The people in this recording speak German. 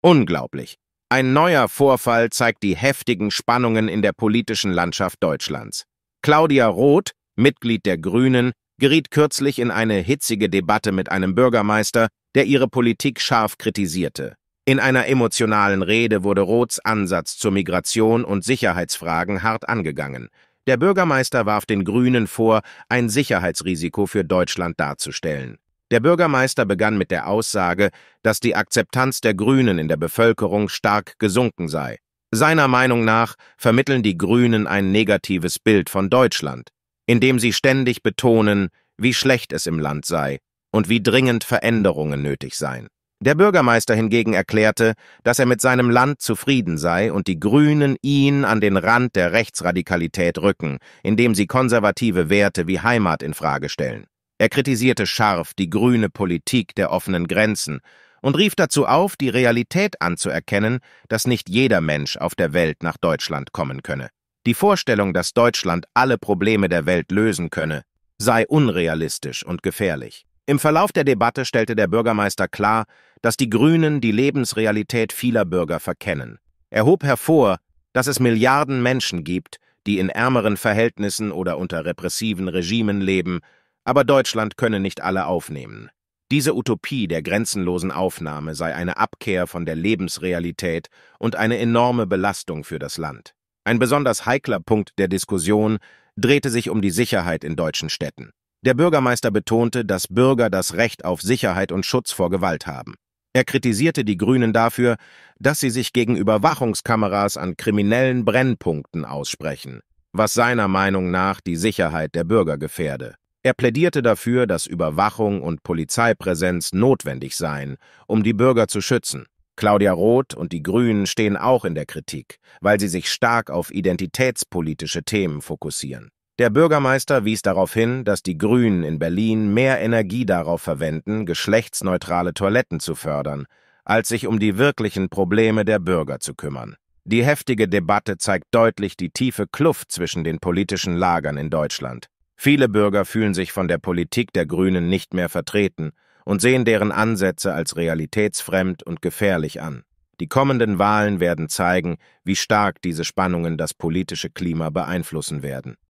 Unglaublich. Ein neuer Vorfall zeigt die heftigen Spannungen in der politischen Landschaft Deutschlands. Claudia Roth, Mitglied der Grünen, geriet kürzlich in eine hitzige Debatte mit einem Bürgermeister, der ihre Politik scharf kritisierte. In einer emotionalen Rede wurde Roths Ansatz zur Migration und Sicherheitsfragen hart angegangen. Der Bürgermeister warf den Grünen vor, ein Sicherheitsrisiko für Deutschland darzustellen. Der Bürgermeister begann mit der Aussage, dass die Akzeptanz der Grünen in der Bevölkerung stark gesunken sei. Seiner Meinung nach vermitteln die Grünen ein negatives Bild von Deutschland, indem sie ständig betonen, wie schlecht es im Land sei und wie dringend Veränderungen nötig seien. Der Bürgermeister hingegen erklärte, dass er mit seinem Land zufrieden sei und die Grünen ihn an den Rand der Rechtsradikalität rücken, indem sie konservative Werte wie Heimat in Frage stellen. Er kritisierte scharf die grüne Politik der offenen Grenzen und rief dazu auf, die Realität anzuerkennen, dass nicht jeder Mensch auf der Welt nach Deutschland kommen könne. Die Vorstellung, dass Deutschland alle Probleme der Welt lösen könne, sei unrealistisch und gefährlich. Im Verlauf der Debatte stellte der Bürgermeister klar, dass die Grünen die Lebensrealität vieler Bürger verkennen. Er hob hervor, dass es Milliarden Menschen gibt, die in ärmeren Verhältnissen oder unter repressiven Regimen leben aber Deutschland könne nicht alle aufnehmen. Diese Utopie der grenzenlosen Aufnahme sei eine Abkehr von der Lebensrealität und eine enorme Belastung für das Land. Ein besonders heikler Punkt der Diskussion drehte sich um die Sicherheit in deutschen Städten. Der Bürgermeister betonte, dass Bürger das Recht auf Sicherheit und Schutz vor Gewalt haben. Er kritisierte die Grünen dafür, dass sie sich gegen Überwachungskameras an kriminellen Brennpunkten aussprechen, was seiner Meinung nach die Sicherheit der Bürger gefährde. Er plädierte dafür, dass Überwachung und Polizeipräsenz notwendig seien, um die Bürger zu schützen. Claudia Roth und die Grünen stehen auch in der Kritik, weil sie sich stark auf identitätspolitische Themen fokussieren. Der Bürgermeister wies darauf hin, dass die Grünen in Berlin mehr Energie darauf verwenden, geschlechtsneutrale Toiletten zu fördern, als sich um die wirklichen Probleme der Bürger zu kümmern. Die heftige Debatte zeigt deutlich die tiefe Kluft zwischen den politischen Lagern in Deutschland. Viele Bürger fühlen sich von der Politik der Grünen nicht mehr vertreten und sehen deren Ansätze als realitätsfremd und gefährlich an. Die kommenden Wahlen werden zeigen, wie stark diese Spannungen das politische Klima beeinflussen werden.